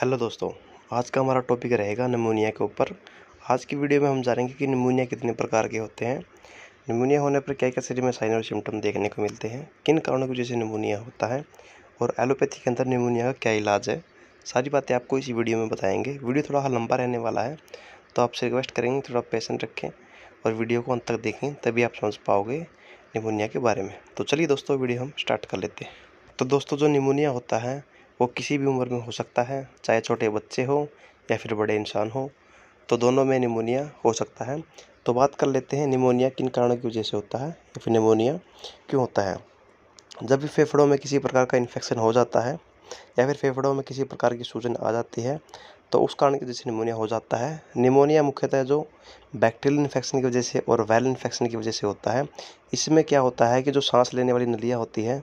hello दोस्तों आज का हमारा टॉपिक रहेगा निमोनिया के ऊपर आज की वीडियो में हम जानेंगे कि निमोनिया कितने प्रकार के होते हैं निमोनिया होने पर क्या क्या शरीर में साइन और सिम्टम देखने को मिलते हैं किन कारणों की वजह से निमोनिया होता है और एलोपैथी के अंदर निमोनिया का क्या इलाज है सारी बातें आपको इसी वीडियो में बताएँगे वीडियो थोड़ा लंबा रहने वाला है तो आपसे रिक्वेस्ट करेंगे थोड़ा पेशेंट रखें और वीडियो को अंत तक देखें तभी आप समझ पाओगे निमोनिया के बारे में तो चलिए दोस्तों वीडियो हम स्टार्ट कर लेते हैं तो दोस्तों जो निमोनिया होता है वो किसी भी उम्र में हो सकता है चाहे छोटे बच्चे हों या फिर बड़े इंसान हो तो दोनों में निमोनिया हो सकता है तो बात कर लेते हैं निमोनिया किन कारणों की वजह से होता है या फिर निमोनिया क्यों होता है जब भी फेफड़ों में किसी प्रकार का इन्फेक्शन हो जाता है या फिर फेफड़ों में किसी प्रकार की सूजन आ जाती है तो उस कारण की वजह से निमोनिया हो जाता है निमोनिया मुख्यतः जो बैक्टीरियल इन्फेक्शन की वजह से और वायरल इन्फेक्शन की वजह से होता है इसमें क्या होता है कि जो सांस लेने वाली नलियाँ होती हैं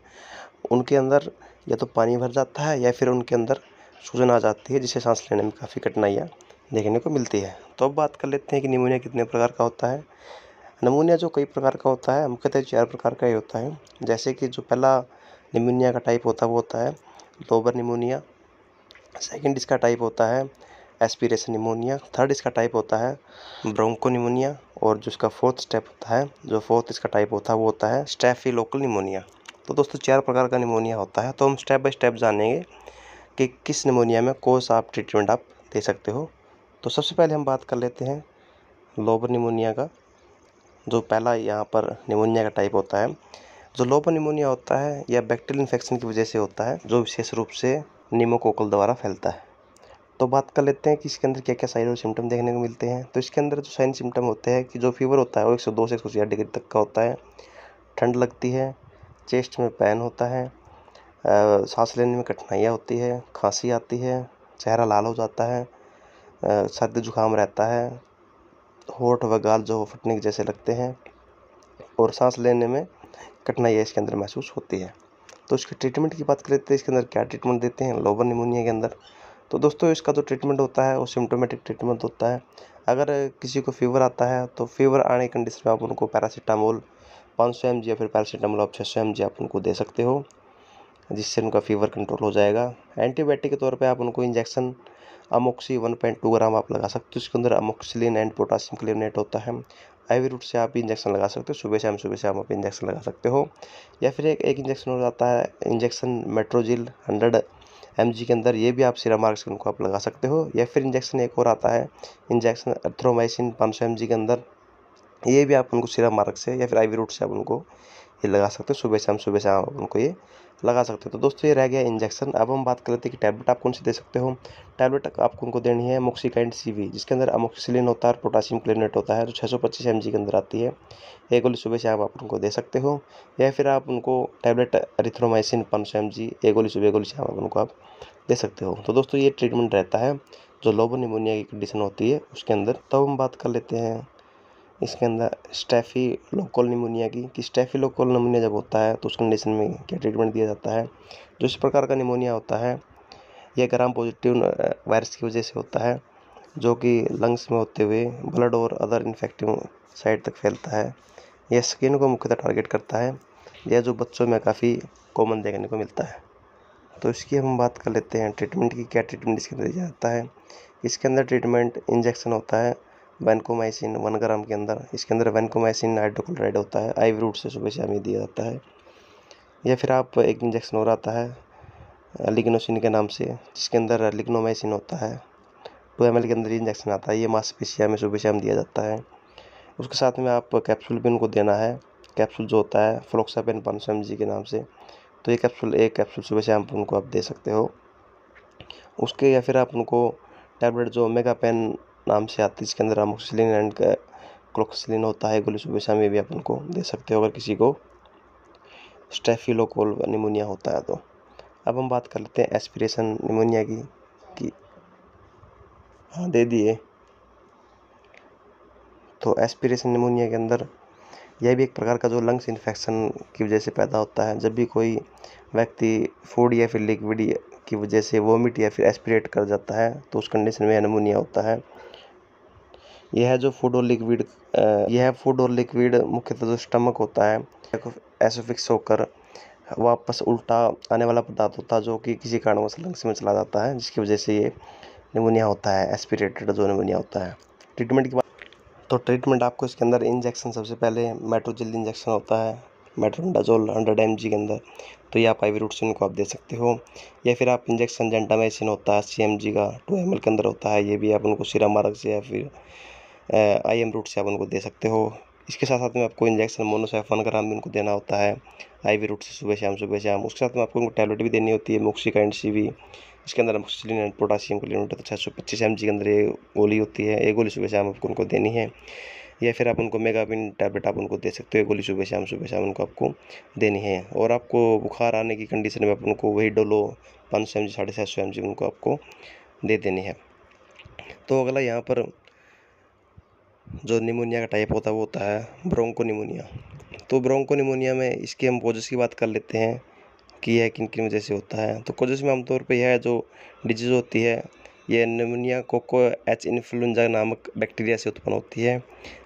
उनके अंदर या तो पानी भर जाता है या फिर उनके अंदर सूजन आ जाती है जिसे सांस लेने में काफ़ी कठिनाइयाँ देखने को मिलती है तो अब बात कर लेते हैं कि निमोनिया कितने प्रकार का होता है नमूनिया जो कई प्रकार का होता है हम कहते हैं चार प्रकार का ही होता है जैसे कि जो पहला निमोनिया का टाइप होता है वो होता है लोबर निमोनिया सेकंड इसका टाइप होता है एस्पिरेशन निमोनिया थर्ड इसका टाइप होता है ब्रोंको निमोनिया और जो इसका फोर्थ स्टेप होता है जो फोर्थ इसका टाइप होता है वो होता है स्टेफी लोकल निमोनिया तो दोस्तों चार प्रकार का निमोनिया होता है तो हम स्टेप बाय स्टेप जानेंगे कि किस निमोनिया में कौन सा आप ट्रीटमेंट आप दे सकते हो तो सबसे पहले हम बात कर लेते हैं लोबर निमोनिया का जो पहला यहाँ पर निमोनिया का टाइप होता है जो लोबर निमोनिया होता है या बैक्टीरियल इन्फेक्शन की वजह से होता है जो विशेष रूप से निमोकोकल द्वारा फैलता है तो बात कर लेते हैं कि इसके अंदर क्या क्या साइन और सिम्टम देखने को मिलते हैं तो इसके अंदर जो साइन सिम्टम होते हैं कि जो फीवर होता है वो एक सौ दो से एक सौ चार डिग्री तक का होता है ठंड लगती है चेस्ट में पैन होता है सांस लेने में कठिनाइयाँ होती है खांसी आती है चेहरा लाल हो जाता है सर्दी जुकाम रहता है होठ व गाल जो फटने जैसे लगते हैं और सांस लेने में कठिनाइयाँ इसके अंदर महसूस होती है तो इसके ट्रीटमेंट की बात करें तो इसके अंदर क्या ट्रीटमेंट देते हैं लोबर निमोनिया के अंदर तो दोस्तों इसका जो ट्रीटमेंट होता है वो सिम्टोमेटिक ट्रीटमेंट होता है अगर किसी को फीवर आता है तो फीवर आने की कंडीशन में आप उनको पैरासीटामोल पाँच सौ एम या फिर पैरासीटामोल आप छः सौ एम आप उनको दे सकते हो जिससे उनका फीवर कंट्रोल हो जाएगा एंटीबायोटिक के तौर पे आप उनको injection amoxi one point two gram आप लगा सकते हो उसके अंदर अमोक्सिलिन एंड पोटासियम क्लेनेट होता है आईवी रूट से आप इंजेक्शन लगा सकते हो सुबह शाम सुबह शाम आप इंजेक्शन लगा सकते हो या फिर एक एक इंजेक्शन हो जाता है इंजेक्शन मेट्रोजिल हंड्रेड एम के अंदर ये भी आप सीरा मार्क्स उनको आप लगा सकते हो या फिर इंजेक्शन एक और आता है इंजेक्शन अथ्रोमाइसिन पाँच सौ एम के अंदर ये भी आप उनको सीधा मार्ग से या फिर आईवी रूट से आप उनको ये लगा सकते हो सुबह शाम सुबह शाम आप उनको ये लगा सकते हो तो दोस्तों ये रह गया इंजेक्शन अब हम बात कर लेते हैं कि टैबलेट आप कौन सी दे सकते हो टैबलेट आपको उनको देनी है मोक्सीकाइंड सी वी जिसके अंदर अमोक्सिलिन होता है और पोटासियम क्लिनेट होता है जो तो छः सौ पच्चीस एम जी के अंदर आती है एक गोली सुबह शाम आप उनको दे सकते हो या फिर आप उनको टैबलेट अरिथ्रोमाइसिन पाँच सौ एम जी एक गोली सुबह गोली शाम आप उनको आप दे सकते हो तो दोस्तों ये ट्रीटमेंट रहता है जो लोबो निमोनिया की कंडीशन होती है उसके अंदर तब तो हम बात कर लेते हैं इसके अंदर स्टैफी लोकल निमोनिया की कि स्टैफी लोकल निमोनिया जब होता है तो उस कंडीशन में क्या ट्रीटमेंट दिया जाता है जो इस प्रकार का निमोनिया होता है यह ग्राम पॉजिटिव वायरस की वजह से होता है जो कि लंग्स में होते हुए ब्लड और अदर इन्फेक्टिव साइड तक फैलता है यह स्किन को मुख्यतः टारगेट करता है यह जो बच्चों में काफ़ी कॉमन देखने को मिलता है तो इसकी हम बात कर लेते हैं ट्रीटमेंट की क्या ट्रीटमेंट इसके अंदर दिया जाता है इसके अंदर ट्रीटमेंट इंजेक्शन होता है वैनकोमाइसिन वन ग्राम के अंदर इसके अंदर वैनकोमाइसिन हाइड्रोक्लोराइड होता है आई रूट से सुबह शाम ही दिया जाता है या फिर आप एक इंजेक्शन और आता है लिग्नोसिन के नाम से जिसके अंदर लिग्नोमाइसिन होता है टू एम के अंदर इंजेक्शन आता है ये मास्पेशिया में सुबह शाम दिया जाता है उसके साथ में आप कैप्सूल भी उनको देना है कैप्सूल जो होता है फ्लोक्सापेन पाँच सौ के नाम से तो ये कैप्सूल एक कैप्सूल सुबह शाम उनको आप दे सकते हो उसके या फिर आप उनको टैबलेट जो मेगा पेन नाम से आती है इसके अंदर अमोक्सिलिन एंड क्लोक्सिलिन होता है गोली सुबह शाम ये भी आप उनको दे सकते हो अगर किसी को स्टेफिलोकोल निमोनिया होता है तो अब हम बात कर लेते हैं एस्पिरेशन निमोनिया की कि हाँ दे दिए तो एस्पिरेशन निमोनिया के अंदर यह भी एक प्रकार का जो लंग्स इन्फेक्शन की वजह से पैदा होता है जब भी कोई व्यक्ति फूड या फिर लिक्विड की वजह से वोमिट या फिर एस्पिरेट कर जाता है तो उस कंडीशन में निमोनिया होता है यह जो फूड और लिक्विड यह फूड और लिक्विड मुख्यतः जो स्टमक होता है एसोफिक्स होकर वापस उल्टा आने वाला पदार्थ होता है जो कि किसी कारणवश लंग्स में चला जाता है जिसकी वजह से ये निमोनिया होता है एस्पिरेटेड जो निमोनिया होता है ट्रीटमेंट की बात तो ट्रीटमेंट आपको इसके अंदर इंजेक्शन सबसे पहले मेट्रोजिल इंजेक्शन होता है मेट्रोडाजोल हंड्रेड एम के अंदर तो ये आप आई रूटसिन को आप दे सकते हो या फिर आप इंजेक्शन जेंटामेसिन होता है सी एम जी का टू एम के अंदर होता है ये भी आप उनको सिरा मार्ग से या फिर आई एम रूट सेवन को दे सकते हो इसके साथ साथ में आपको इंजेक्शन मोनोसाइफन ग्राम भी उनको देना होता है आई वी रूट से सुबह शाम सुबह शाम उसके साथ में आपको उनको टैबलेट भी देनी होती है मोक्सिका एंड सी वी इसके अंदर ऑक्सीजन एंड पोटासियम को लेना छः सौ पच्चीस एम जी के अंदर ये गोली होती है ये गोली सुबह शाम आपको उनको देनी है या फिर आप उनको मेगाविन टैबलेट आप उनको दे सकते हो गोली सुबह शाम सुबह शाम उनको आपको देनी है और आपको बुखार आने की कंडीशन में आप उनको वही डोलो पाँच सौ एम जी साढ़े सात सौ एम जी उनको आपको दे देनी है तो अगला यहाँ पर जो निमोनिया का टाइप होता है वो होता है ब्रोंको निमोनिया तो ब्रोंको निमोनिया में इसके हम कोजेस की बात कर लेते हैं कि यह किन किन वजह से होता है तो कोजेस में आमतौर पर यह जो डिजीज़ होती है यह निमोनिया कोको एच इन्फ्लुंजा नामक बैक्टीरिया से उत्पन्न होती है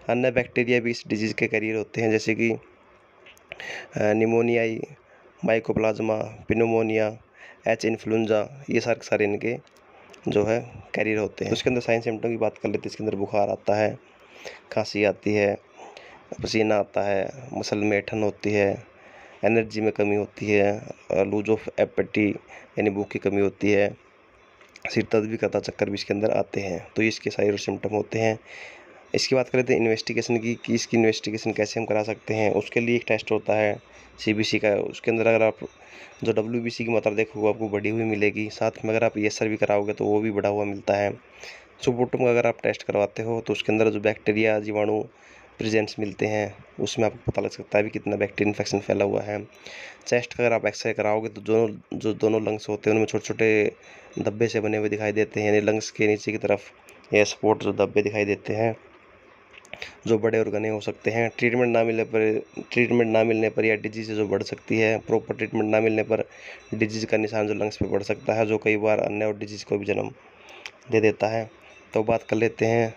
अन्य बैक्टीरिया भी इस डिजीज़ के करियर होते हैं जैसे कि pneumoniae mycoplasma pneumonia H influenza ये सारे सारे इनके जो है कैरियर होते हैं उसके तो अंदर साइन सिम्टम की बात कर लेते हैं इसके अंदर बुखार आता है खांसी आती है पसीना आता है मसल में ऐठन होती है एनर्जी में कमी होती है लूज ऑफ एपटी यानी भूख की कमी होती है सिर दर्द भी करता चक्कर भी इसके अंदर आते हैं तो ये इसके सारे सिम्टम होते हैं इसकी बात करें तो इन्वेस्टिगेशन की कि इसकी इन्वेस्टिगेशन कैसे हम करा सकते हैं उसके लिए एक टेस्ट होता है सीबीसी का उसके अंदर अगर आप जो डब्ल्यूबीसी की मात्रा देखोगे आपको बढ़ी हुई मिलेगी साथ में अगर आप ई e भी कराओगे तो वो भी बढ़ा हुआ मिलता है सुबोटम का अगर आप टेस्ट करवाते हो तो उसके अंदर जो बैक्टीरिया जीवाणु प्रेजेंट्स मिलते हैं उसमें आपको पता लग सकता है भी कितना बैक्टीरिया इन्फेक्शन फैला हुआ है चेस्ट का अगर आप एक्सरे कराओगे तो दोनों जो दोनों लंग्स होते हैं उनमें छोटे छोटे धब्बे से बने हुए दिखाई देते हैं यानी लंग्स के नीचे की तरफ या स्पोर्ट जो धब्बे दिखाई देते हैं जो बड़े और घने हो सकते हैं ट्रीटमेंट ना मिलने पर ट्रीटमेंट ना मिलने पर या डिजीज़ जो बढ़ सकती है प्रॉपर ट्रीटमेंट ना मिलने पर डिजीज़ का निशान जो लंग्स पर बढ़ सकता है जो कई बार अन्य और डिजीज़ को भी जन्म दे देता है तो बात कर लेते हैं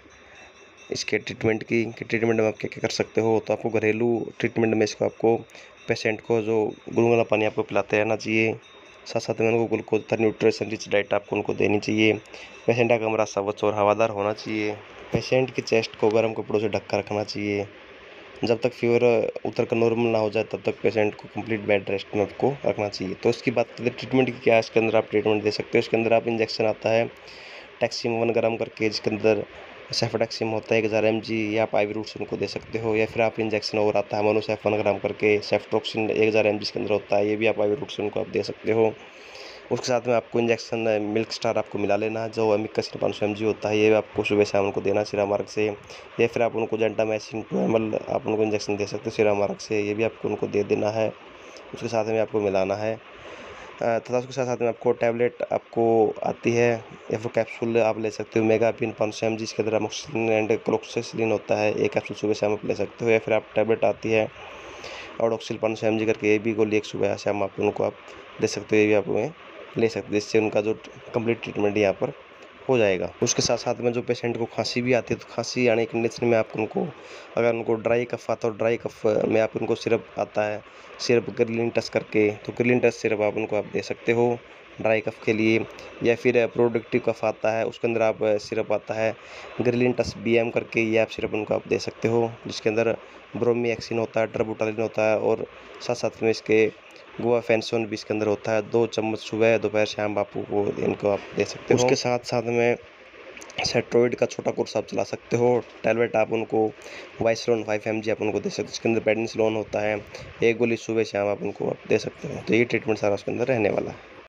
इसके ट्रीटमेंट की कि ट्रीटमेंट में आप क्या क्या कर सकते हो तो आपको घरेलू ट्रीटमेंट में इसको आपको पेशेंट को जो गुनगुना पानी आपको पिलाते रहना चाहिए साथ साथ में उनको ग्लूकोज तथा न्यूट्रिशन रिच डाइट आपको उनको देनी चाहिए पेशेंट का कमरा स्वच्छ और हवादार होना चाहिए पेशेंट की चेस्ट को गर्म कपड़ों से ढक कर रखना चाहिए जब तक फीवर उतर कर नॉर्मल ना हो जाए तब तक पेशेंट को कंप्लीट बेड रेस्ट में आपको रखना चाहिए तो उसकी बात करें ट्रीटमेंट की क्या इसके अंदर आप ट्रीटमेंट दे सकते हो इसके अंदर आप इंजेक्शन आता है टैक्सीम वन ग्राम करके जिसके अंदर सेफाटैक्सीम होता है एक हज़ार एम जी या आप आईवी रूट से उनको दे सकते हो या फिर आप इंजेक्शन और आता है मोनोसेफ वन ग्राम करके सेफ्ट्रोक्सिन एक हज़ार एम जी के अंदर होता है ये भी आप आईवी रूट से उनको आप दे सकते हो उसके साथ में आपको इंजेक्शन मिल्क स्टार आपको मिला लेना जो एमिकसिन पाँच सौ एम जी होता है ये आपको सुबह शाम उनको देना सिरा मार्ग से या फिर आप उनको जेंटा मैसिन टू एम एल आप उनको इंजेक्शन दे सकते हो सिरा मार्ग से ये भी आपको उनको दे देना है उसके साथ में आपको मिलाना है तथा उसके साथ साथ में आपको टैबलेट आपको आती है या फिर कैप्सूल आप ले सकते हो मेगा पिन पाँच सौ एम जी इसके तरह एंड क्लोक्सेसलिन होता है ये कैप्सूल सुबह शाम आप ले सकते हो या फिर आप टैबलेट आती है और ऑक्सिल पाँच सौ एम जी करके ये भी गोली एक सुबह शाम आप उनको आप ले सकते हो ये भी आप उन्हें ले सकते हो जिससे उनका जो कम्प्लीट ट्रीटमेंट यहाँ पर हो जाएगा उसके साथ साथ में जो पेशेंट को खांसी भी आती है तो खांसी आने की कंडीशन में आप उनको अगर उनको ड्राई कफ आता है ड्राई तो कफ में आप उनको सिरप आता है सिरप ग्रिलिन टस करके तो ग्रिलिन टस सिरप आप उनको आप दे सकते हो ड्राई कफ के लिए या फिर प्रोडक्टिव कफ आता है उसके अंदर आप सिरप आता है ग्रिलिन टस बी एम करके ये आप सिरप उनको आप दे सकते हो जिसके अंदर ब्रोमी एक्सिन होता है ट्रबोटालिन होता है और साथ साथ में इसके गोवा फैंसोन भी इसके अंदर होता है दो चम्मच सुबह दोपहर शाम आपको को इनको आप दे सकते हो उसके साथ साथ में सेट्रोइड का छोटा कोर्स आप चला सकते हो टैबलेट आप उनको वाइसलोन फाइव एम जी आप उनको दे सकते हो उसके अंदर लोन होता है एक गोली सुबह शाम आप उनको आप दे सकते हो तो ये ट्रीटमेंट सारा उसके अंदर रहने वाला है